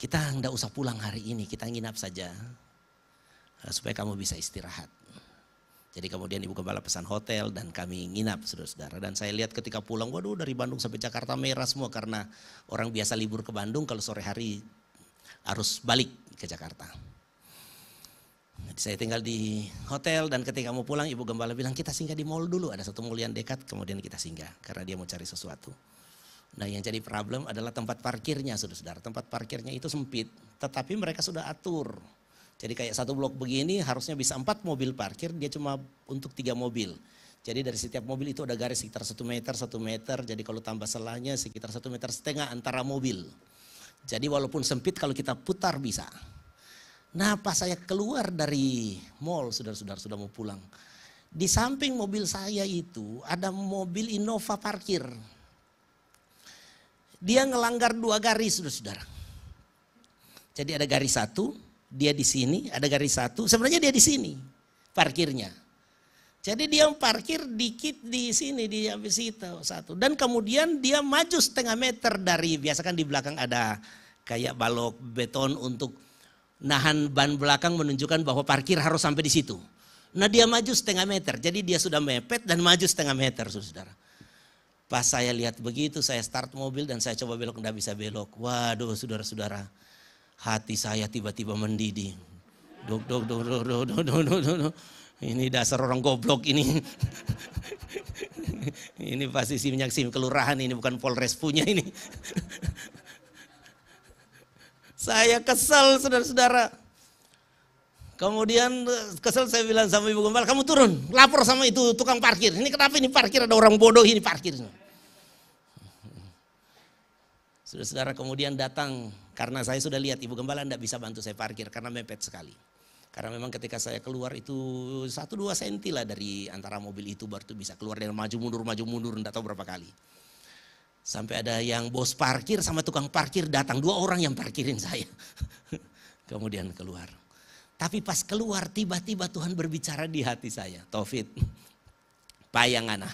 Kita nggak usah pulang hari ini, kita nginap saja. Eh, supaya kamu bisa istirahat. Jadi kemudian ibu gembala pesan hotel dan kami nginap saudara-saudara. Dan saya lihat ketika pulang, waduh dari Bandung sampai Jakarta merah semua karena orang biasa libur ke Bandung kalau sore hari harus balik ke Jakarta. saya tinggal di hotel dan ketika mau pulang ibu gembala bilang kita singgah di mall dulu. Ada satu mall dekat kemudian kita singgah karena dia mau cari sesuatu. Nah yang jadi problem adalah tempat parkirnya saudara-saudara. Tempat parkirnya itu sempit tetapi mereka sudah atur jadi kayak satu blok begini harusnya bisa empat mobil parkir, dia cuma untuk tiga mobil. Jadi dari setiap mobil itu ada garis sekitar satu meter, satu meter. Jadi kalau tambah selahnya sekitar satu meter setengah antara mobil. Jadi walaupun sempit kalau kita putar bisa. Nah pas saya keluar dari mall, saudara-saudara sudah mau pulang. Di samping mobil saya itu ada mobil Innova parkir. Dia ngelanggar dua garis, saudara-saudara. Jadi ada garis satu, dia di sini, ada garis satu, sebenarnya dia di sini parkirnya. Jadi dia parkir dikit di sini di habis satu dan kemudian dia maju setengah meter dari biasakan di belakang ada kayak balok beton untuk nahan ban belakang menunjukkan bahwa parkir harus sampai di situ. Nah dia maju setengah meter, jadi dia sudah mepet dan maju setengah meter saudara. Pas saya lihat begitu, saya start mobil dan saya coba belok, tidak bisa belok. Waduh saudara-saudara, hati saya tiba-tiba mendidih. Dok, dok, dok, dok, dok, dok, dok, dok, dok, dok. Ini dasar orang goblok ini. <laughs> ini pasti si minyak sim kelurahan ini bukan Polres punya ini. <laughs> saya kesal saudara-saudara. Kemudian eh, kesel saya bilang sama ibu gembala, kamu turun, lapor sama itu tukang parkir. Ini kenapa ini parkir ada orang bodoh ini parkir. <laughs> Saudara-saudara kemudian datang karena saya sudah lihat ibu gembala tidak bisa bantu saya parkir karena mepet sekali. Karena memang ketika saya keluar itu satu dua senti lah dari antara mobil itu baru itu bisa keluar dan maju mundur maju mundur tidak tahu berapa kali. Sampai ada yang bos parkir sama tukang parkir datang dua orang yang parkirin saya. <laughs> Kemudian keluar. Tapi pas keluar tiba-tiba Tuhan berbicara di hati saya. payang ana?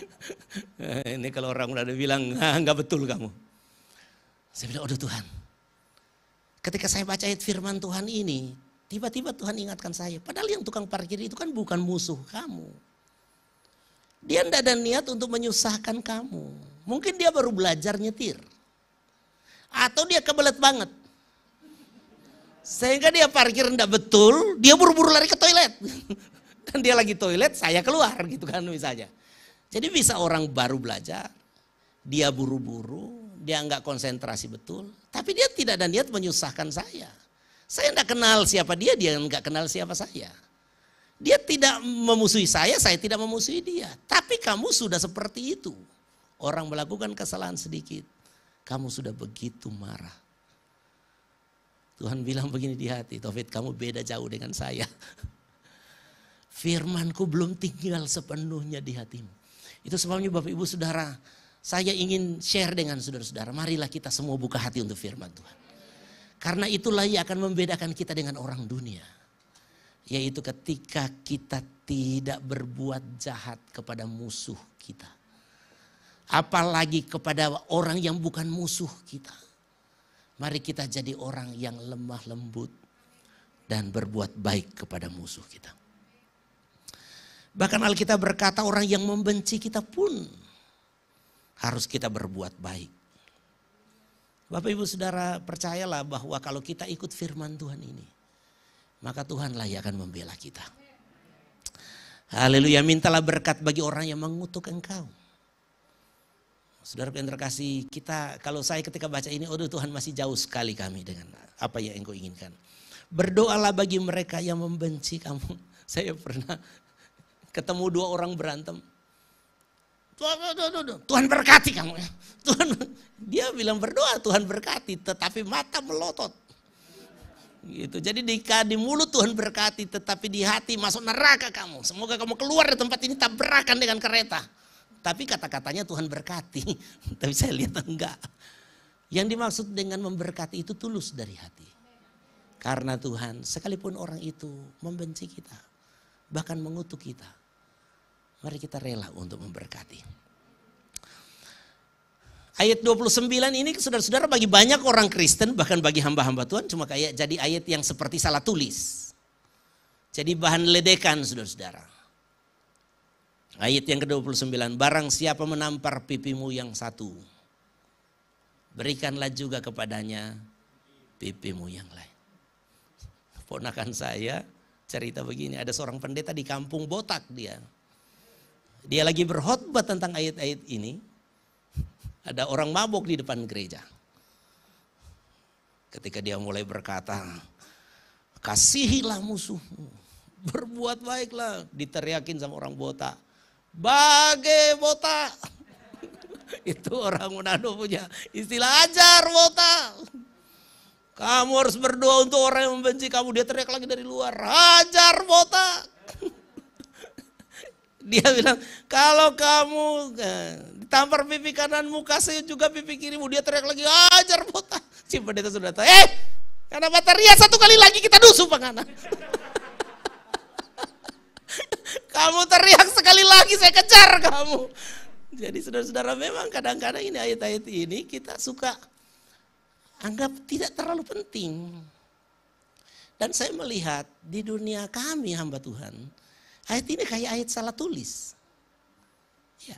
<laughs> Ini kalau orang udah bilang ah, nggak betul kamu. Saya bilang, aduh Tuhan. Ketika saya baca ayat firman Tuhan ini, tiba-tiba Tuhan ingatkan saya. Padahal yang tukang parkir itu kan bukan musuh kamu. Dia tidak ada niat untuk menyusahkan kamu. Mungkin dia baru belajar nyetir. Atau dia kebelet banget. Sehingga dia parkir tidak betul, dia buru-buru lari ke toilet. <laughs> Dan dia lagi toilet, saya keluar gitu kan misalnya. Jadi bisa orang baru belajar, dia buru-buru, dia nggak konsentrasi betul. Tapi dia tidak dan niat menyusahkan saya. Saya nggak kenal siapa dia, dia nggak kenal siapa saya. Dia tidak memusuhi saya, saya tidak memusuhi dia. Tapi kamu sudah seperti itu. Orang melakukan kesalahan sedikit, kamu sudah begitu marah. Tuhan bilang begini di hati, Taufik kamu beda jauh dengan saya. <laughs> Firmanku belum tinggal sepenuhnya di hatimu. Itu sebabnya Bapak Ibu Saudara, saya ingin share dengan saudara-saudara, marilah kita semua buka hati untuk firman Tuhan. Karena itulah yang akan membedakan kita dengan orang dunia. Yaitu ketika kita tidak berbuat jahat kepada musuh kita. Apalagi kepada orang yang bukan musuh kita. Mari kita jadi orang yang lemah lembut dan berbuat baik kepada musuh kita. Bahkan Alkitab berkata orang yang membenci kita pun harus kita berbuat baik. Bapak Ibu Saudara percayalah bahwa kalau kita ikut firman Tuhan ini, maka Tuhanlah yang akan membela kita. Haleluya, mintalah berkat bagi orang yang mengutuk engkau. Saudara yang terkasih, kita kalau saya ketika baca ini, oh Tuhan masih jauh sekali kami dengan apa yang engkau inginkan. Berdoalah bagi mereka yang membenci kamu. <laughs> Saya pernah ketemu dua orang berantem. Tuhan, berkati kamu ya. Tuhan, dia bilang berdoa Tuhan berkati, tetapi mata melotot. Gitu. Jadi di, di mulut Tuhan berkati, tetapi di hati masuk neraka kamu. Semoga kamu keluar dari tempat ini tabrakan dengan kereta. Tapi kata-katanya Tuhan berkati. <laughs> Tapi saya lihat enggak. Yang dimaksud dengan memberkati itu tulus dari hati. Karena Tuhan, sekalipun orang itu membenci kita, bahkan mengutuk kita, Mari kita rela untuk memberkati. Ayat 29 ini saudara-saudara bagi banyak orang Kristen bahkan bagi hamba-hamba Tuhan cuma kayak jadi ayat yang seperti salah tulis. Jadi bahan ledekan saudara-saudara. Ayat yang ke-29, barang siapa menampar pipimu yang satu, berikanlah juga kepadanya pipimu yang lain. Ponakan saya cerita begini, ada seorang pendeta di kampung botak dia. Dia lagi berkhotbah tentang ayat-ayat ini. Ada orang mabuk di depan gereja. Ketika dia mulai berkata, kasihilah musuhmu. Berbuat baiklah. Diteriakin sama orang botak. Bagai botak. <laughs> Itu orang Manado punya istilah ajar botak. Kamu harus berdoa untuk orang yang membenci kamu. Dia teriak lagi dari luar. ajar botak. <laughs> Dia bilang, kalau kamu ditampar eh, pipi kananmu, kasih juga pipi kirimu. Dia teriak lagi, ajar buta Si pendeta sudah tahu, eh karena bataria satu kali lagi kita dusu pengana. <laughs> kamu teriak sekali lagi, saya kejar kamu. Jadi saudara-saudara memang kadang-kadang ini ayat-ayat ini kita suka anggap tidak terlalu penting. Dan saya melihat di dunia kami hamba Tuhan, Ayat ini kayak ayat salah tulis. Ya.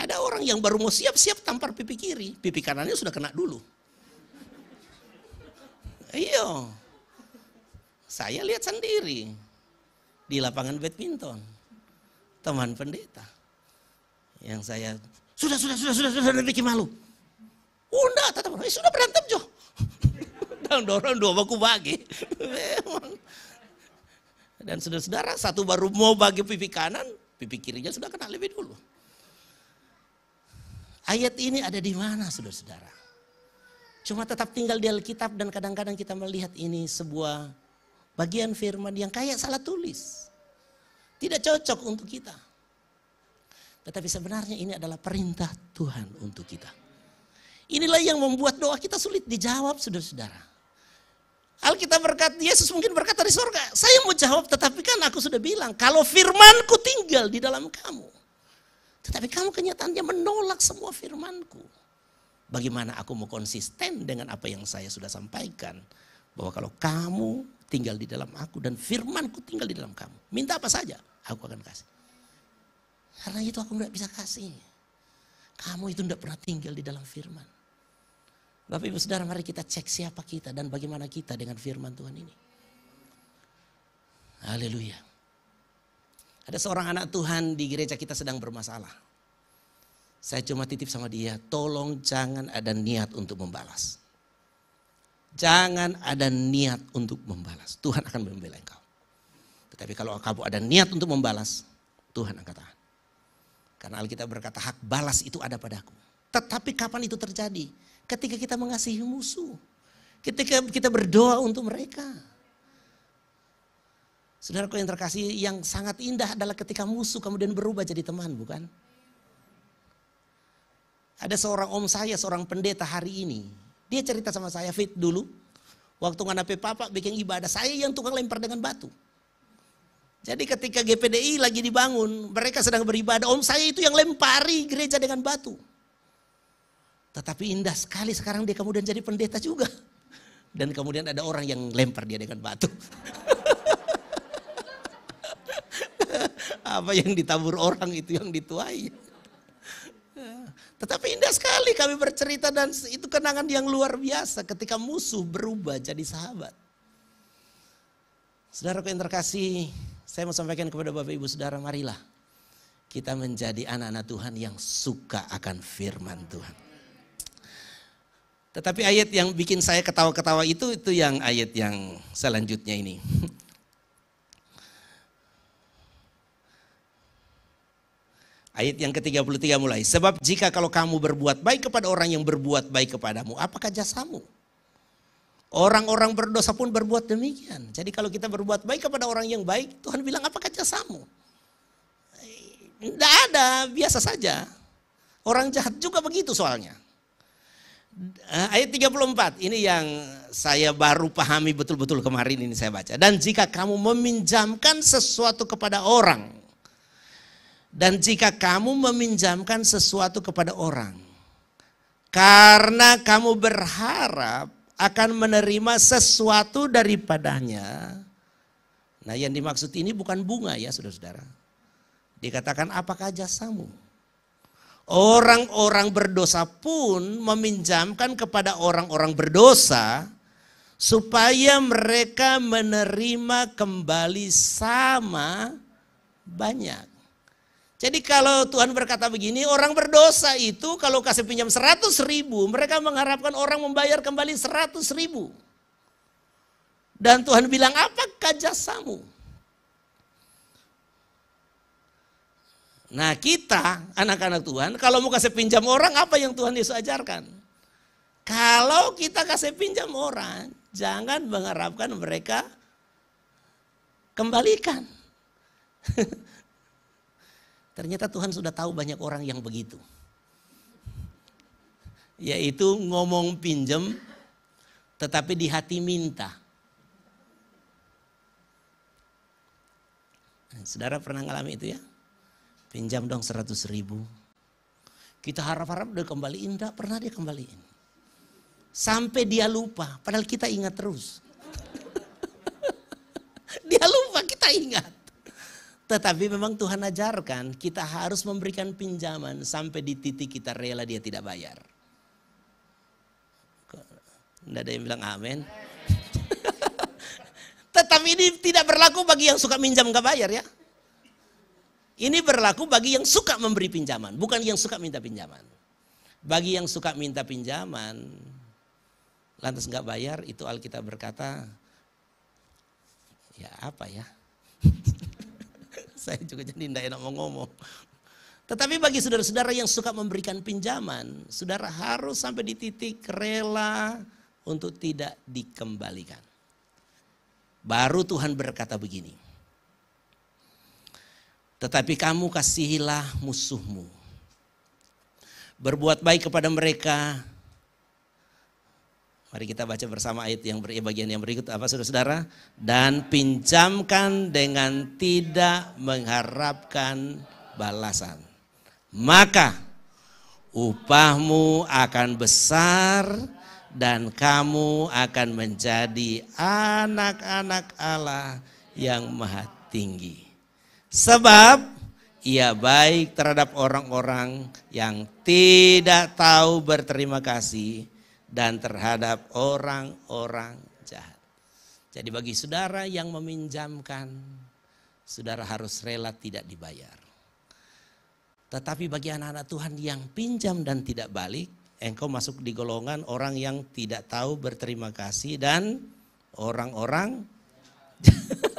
Ada orang yang baru mau siap-siap tampar pipi kiri, pipi kanannya sudah kena dulu. Ayo, iya. Saya lihat sendiri di lapangan badminton. Teman pendeta yang saya sudah sudah sudah sudah sudah bikin malu. Unda enggak, tata, eh, sudah berantem Jo. <laughs> Dang dorong dua baku bagi. <laughs> Memang dan saudara-saudara satu baru mau bagi pipi kanan, pipi kirinya sudah kena lebih dulu. Ayat ini ada di mana saudara-saudara? Cuma tetap tinggal di Alkitab dan kadang-kadang kita melihat ini sebuah bagian firman yang kayak salah tulis. Tidak cocok untuk kita. Tetapi sebenarnya ini adalah perintah Tuhan untuk kita. Inilah yang membuat doa kita sulit dijawab saudara-saudara. Alkitab berkat Yesus mungkin berkata dari sorga, saya mau jawab tetapi kan aku sudah bilang, kalau firmanku tinggal di dalam kamu. Tetapi kamu kenyataannya menolak semua firmanku. Bagaimana aku mau konsisten dengan apa yang saya sudah sampaikan. Bahwa kalau kamu tinggal di dalam aku dan firmanku tinggal di dalam kamu. Minta apa saja, aku akan kasih. Karena itu aku tidak bisa kasih. Kamu itu tidak pernah tinggal di dalam firman. Bapak Ibu Saudara mari kita cek siapa kita dan bagaimana kita dengan firman Tuhan ini. Haleluya. Ada seorang anak Tuhan di gereja kita sedang bermasalah. Saya cuma titip sama dia, tolong jangan ada niat untuk membalas. Jangan ada niat untuk membalas. Tuhan akan membela engkau. Tetapi kalau kamu ada niat untuk membalas, Tuhan akan tahan. Karena Alkitab berkata hak balas itu ada padaku. Tetapi kapan itu terjadi? ketika kita mengasihi musuh, ketika kita berdoa untuk mereka. Saudaraku yang terkasih, yang sangat indah adalah ketika musuh kemudian berubah jadi teman, bukan? Ada seorang om saya, seorang pendeta hari ini. Dia cerita sama saya, Fit dulu. Waktu ngadapi papa bikin ibadah, saya yang tukang lempar dengan batu. Jadi ketika GPDI lagi dibangun, mereka sedang beribadah, om saya itu yang lempari gereja dengan batu. Tetapi indah sekali sekarang dia kemudian jadi pendeta juga. Dan kemudian ada orang yang lempar dia dengan batu. Apa yang ditabur orang itu yang dituai. Tetapi indah sekali kami bercerita dan itu kenangan yang luar biasa ketika musuh berubah jadi sahabat. Saudara yang terkasih, saya mau sampaikan kepada Bapak Ibu Saudara, marilah kita menjadi anak-anak Tuhan yang suka akan firman Tuhan. Tetapi ayat yang bikin saya ketawa-ketawa itu itu yang ayat yang selanjutnya ini. <laughs> Ayat yang ke-33 mulai. Sebab jika kalau kamu berbuat baik kepada orang yang berbuat baik kepadamu, apakah jasamu? Orang-orang berdosa pun berbuat demikian. Jadi kalau kita berbuat baik kepada orang yang baik, Tuhan bilang apakah jasamu? Tidak ada, biasa saja. Orang jahat juga begitu soalnya. Eh, ayat 34 ini yang saya baru pahami betul-betul kemarin ini saya baca. Dan jika kamu meminjamkan sesuatu kepada orang dan jika kamu meminjamkan sesuatu kepada orang karena kamu berharap akan menerima sesuatu daripadanya. Nah, yang dimaksud ini bukan bunga ya, Saudara-saudara. Dikatakan apakah jasamu? Orang-orang berdosa pun meminjamkan kepada orang-orang berdosa supaya mereka menerima kembali sama banyak. Jadi kalau Tuhan berkata begini, orang berdosa itu kalau kasih pinjam 100 ribu, mereka mengharapkan orang membayar kembali 100 ribu. Dan Tuhan bilang, apakah jasamu? Nah kita anak-anak Tuhan kalau mau kasih pinjam orang apa yang Tuhan Yesus ajarkan? Kalau kita kasih pinjam orang jangan mengharapkan mereka kembalikan. <laughs> Ternyata Tuhan sudah tahu banyak orang yang begitu. Yaitu ngomong pinjam, tetapi di hati minta. Saudara pernah ngalami itu ya? Pinjam dong seratus ribu. Kita harap-harap dia kembali, indah pernah dia kembaliin. Sampai dia lupa, padahal kita ingat terus. <laughs> dia lupa, kita ingat. Tetapi memang Tuhan ajarkan kita harus memberikan pinjaman sampai di titik kita rela dia tidak bayar. Tidak ada yang bilang amin. <laughs> Tetapi ini tidak berlaku bagi yang suka minjam gak bayar ya. Ini berlaku bagi yang suka memberi pinjaman, bukan yang suka minta pinjaman. Bagi yang suka minta pinjaman, lantas nggak bayar, itu Alkitab berkata, ya apa ya? <laughs> Saya juga jadi tidak enak mau ngomong. Tetapi bagi saudara-saudara yang suka memberikan pinjaman, saudara harus sampai di titik rela untuk tidak dikembalikan. Baru Tuhan berkata begini, tetapi kamu kasihilah musuhmu. Berbuat baik kepada mereka. Mari kita baca bersama ayat yang beri bagian yang berikut apa saudara-saudara. Dan pinjamkan dengan tidak mengharapkan balasan. Maka upahmu akan besar dan kamu akan menjadi anak-anak Allah yang maha tinggi. Sebab ia baik terhadap orang-orang yang tidak tahu berterima kasih dan terhadap orang-orang jahat. Jadi bagi saudara yang meminjamkan, saudara harus rela tidak dibayar. Tetapi bagi anak-anak Tuhan yang pinjam dan tidak balik, engkau masuk di golongan orang yang tidak tahu berterima kasih dan orang-orang <laughs>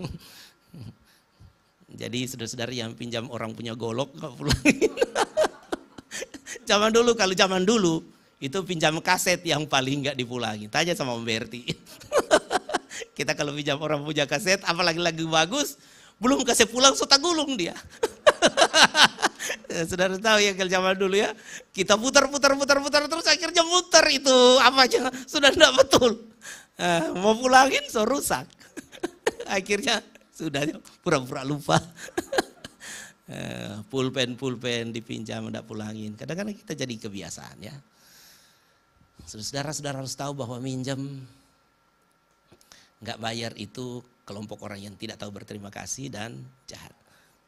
<laughs> Jadi saudara-saudara yang pinjam orang punya golok nggak pulangin. <laughs> zaman dulu kalau zaman dulu itu pinjam kaset yang paling nggak dipulangin. Tanya sama Om Berti. <laughs> Kita kalau pinjam orang punya kaset, apalagi lagi bagus, belum kasih pulang sota gulung dia. saudara tahu ya kalau zaman dulu ya, kita putar putar putar putar terus akhirnya muter itu apa aja sudah tidak betul. Eh, mau pulangin so rusak akhirnya sudah pura-pura lupa. <laughs> Eh, pulpen-pulpen dipinjam tidak pulangin. Kadang-kadang kita jadi kebiasaan ya. Saudara-saudara harus tahu bahwa minjem nggak bayar itu kelompok orang yang tidak tahu berterima kasih dan jahat.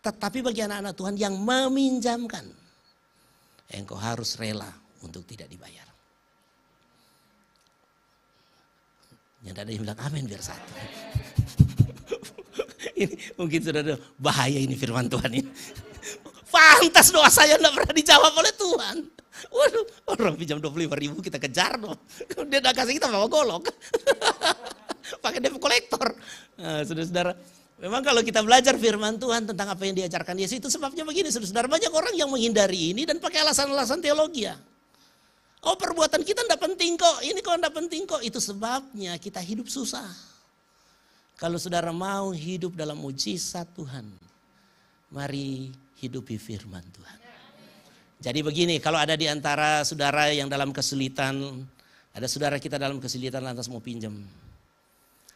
Tetapi bagi anak-anak Tuhan yang meminjamkan, engkau harus rela untuk tidak dibayar. Yang ada yang bilang amin biar satu. <laughs> ini mungkin saudara bahaya ini firman Tuhan ini. Pantas doa saya tidak pernah dijawab oleh Tuhan. Waduh, orang pinjam 25 ribu kita kejar dong. Dia tidak kasih kita bawa golok. <laughs> Pakai debt kolektor. Nah, saudara-saudara, Memang kalau kita belajar firman Tuhan tentang apa yang diajarkan Yesus itu sebabnya begini saudara banyak orang yang menghindari ini dan pakai alasan-alasan teologi ya. Oh perbuatan kita tidak penting kok, ini kok tidak penting kok. Itu sebabnya kita hidup susah. Kalau saudara mau hidup dalam mujizat Tuhan, mari hidupi firman Tuhan. Jadi begini, kalau ada di antara saudara yang dalam kesulitan, ada saudara kita dalam kesulitan lantas mau pinjam.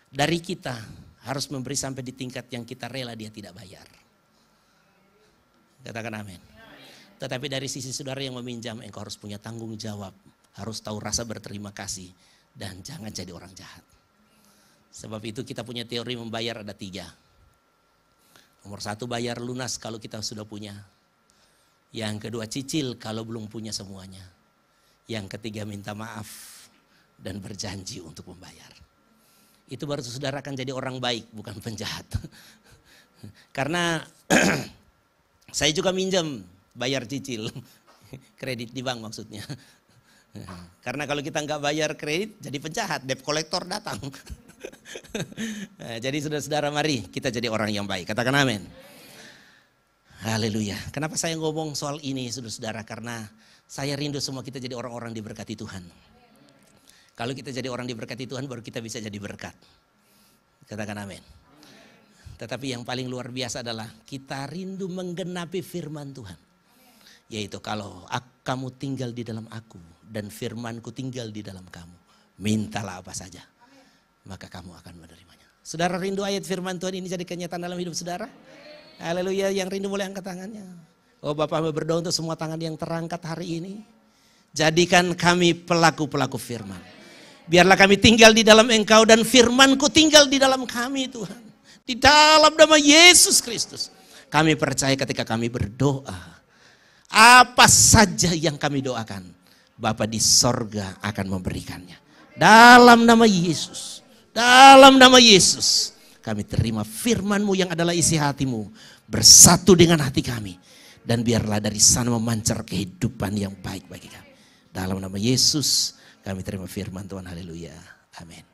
Dari kita harus memberi sampai di tingkat yang kita rela dia tidak bayar. Katakan amin. Tetapi dari sisi saudara yang meminjam, engkau harus punya tanggung jawab. Harus tahu rasa berterima kasih. Dan jangan jadi orang jahat. Sebab itu kita punya teori membayar ada tiga. Nomor satu bayar lunas kalau kita sudah punya. Yang kedua cicil kalau belum punya semuanya. Yang ketiga minta maaf dan berjanji untuk membayar. Itu baru saudara akan jadi orang baik bukan <laughs> penjahat. Karena <clears throat> saya juga minjem, bayar cicil. <laughs> Kredit di bank maksudnya. <laughs> Karena kalau kita nggak bayar kredit jadi penjahat, debt collector datang nah, <laughs> jadi saudara-saudara mari kita jadi orang yang baik. Katakan amin. Haleluya. Kenapa saya ngomong soal ini saudara-saudara? Karena saya rindu semua kita jadi orang-orang diberkati Tuhan. Kalau kita jadi orang diberkati Tuhan baru kita bisa jadi berkat. Katakan amin. Tetapi yang paling luar biasa adalah kita rindu menggenapi firman Tuhan. Yaitu kalau kamu tinggal di dalam aku dan firmanku tinggal di dalam kamu. Mintalah apa saja maka kamu akan menerimanya. Saudara rindu ayat firman Tuhan ini jadi kenyataan dalam hidup saudara? Haleluya, yang rindu boleh angkat tangannya. Oh Bapak mau berdoa untuk semua tangan yang terangkat hari ini. Jadikan kami pelaku-pelaku firman. Biarlah kami tinggal di dalam engkau dan firmanku tinggal di dalam kami Tuhan. Di dalam nama Yesus Kristus. Kami percaya ketika kami berdoa. Apa saja yang kami doakan. Bapak di sorga akan memberikannya. Dalam nama Yesus. Dalam nama Yesus, kami terima firman-Mu yang adalah isi hatimu bersatu dengan hati kami dan biarlah dari sana memancar kehidupan yang baik bagi kami. Dalam nama Yesus, kami terima firman Tuhan. Haleluya. Amin.